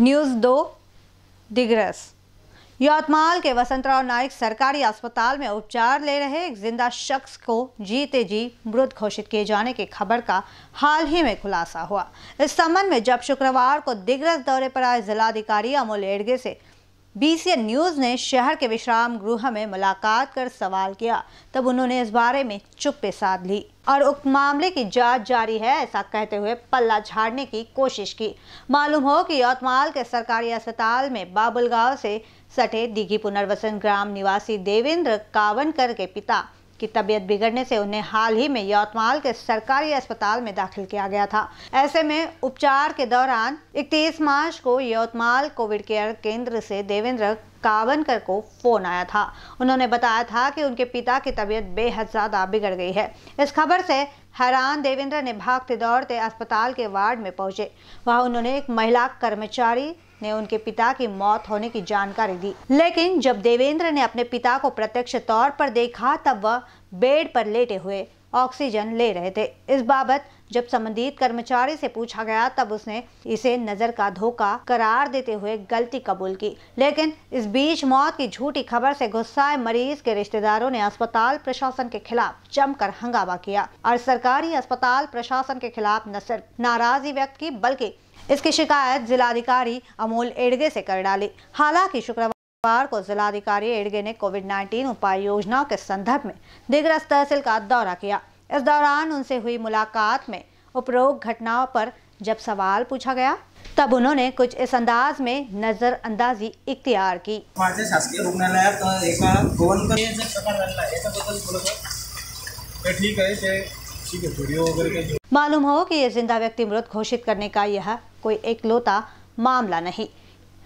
news दो दिग्रस यवतमाल के वसंतराव नायक सरकारी अस्पताल में उपचार ले रहे एक जिंदा शख्स को जीते जी मृत घोषित किए जाने की खबर का हाल ही में खुलासा हुआ इस संबंध में जब शुक्रवार को दिग्रस दौरे पर आए जिलाधिकारी अमोल एडगे से बीसीएन न्यूज ने शहर के विश्राम गृह में मुलाकात कर सवाल किया तब उन्होंने इस बारे में चुप्पे साध ली और उक्त मामले की जांच जारी है ऐसा कहते हुए पल्ला झाड़ने की कोशिश की मालूम हो कि यवतमाल के सरकारी अस्पताल में गांव से सटे दिघी पुनर्वसन ग्राम निवासी देवेंद्र कावनकर के पिता की तबीयत बिगड़ने से उन्हें हाल ही में यौतमाल के सरकारी अस्पताल में दाखिल किया गया था ऐसे में उपचार के दौरान इकतीस मार्च को यौतमाल कोविड केयर केंद्र से देवेंद्र कावनकर को फोन आया था उन्होंने बताया था कि उनके पिता की तबीयत बेहद ज्यादा बिगड़ गई है इस खबर से हैरान देवेंद्र ने भागते दौड़ते अस्पताल के वार्ड में पहुंचे वहां उन्होंने एक महिला कर्मचारी ने उनके पिता की मौत होने की जानकारी दी लेकिन जब देवेंद्र ने अपने पिता को प्रत्यक्ष तौर पर देखा तब वह बेड पर लेटे हुए ऑक्सीजन ले रहे थे इस बाबत जब संबंधित कर्मचारी से पूछा गया तब उसने इसे नजर का धोखा करार देते हुए गलती कबूल की लेकिन इस बीच मौत की झूठी खबर से गुस्साए मरीज के रिश्तेदारों ने अस्पताल प्रशासन के खिलाफ जमकर हंगामा किया और सरकारी अस्पताल प्रशासन के खिलाफ न सिर्फ नाराजगी व्यक्त की बल्कि इसकी शिकायत जिलाधिकारी अमोल एडगे से कर डाली हालांकि शुक्रवार बुधवार को जिलाधिकारी एडगे ने कोविड 19 उपाय योजनाओं के संदर्भ में दिग्रस्त तहसील का दौरा किया इस दौरान उनसे हुई मुलाकात में उपरोक्त घटनाओं पर जब सवाल पूछा गया तब उन्होंने कुछ इस अंदाज में नजरअंदाजी इख्तियार की शासकीय तो तो- मालूम हो कि ये जिंदा व्यक्ति मृत घोषित करने का यह कोई एकलौता मामला नहीं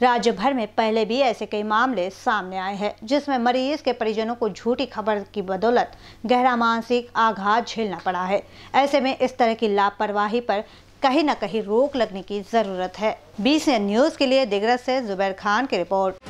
राज्य भर में पहले भी ऐसे कई मामले सामने आए हैं जिसमें मरीज के परिजनों को झूठी खबर की बदौलत गहरा मानसिक आघात झेलना पड़ा है ऐसे में इस तरह की लापरवाही पर कहीं न कहीं रोक लगने की ज़रूरत है बीस न्यूज़ के लिए दिग्रस से जुबैर खान की रिपोर्ट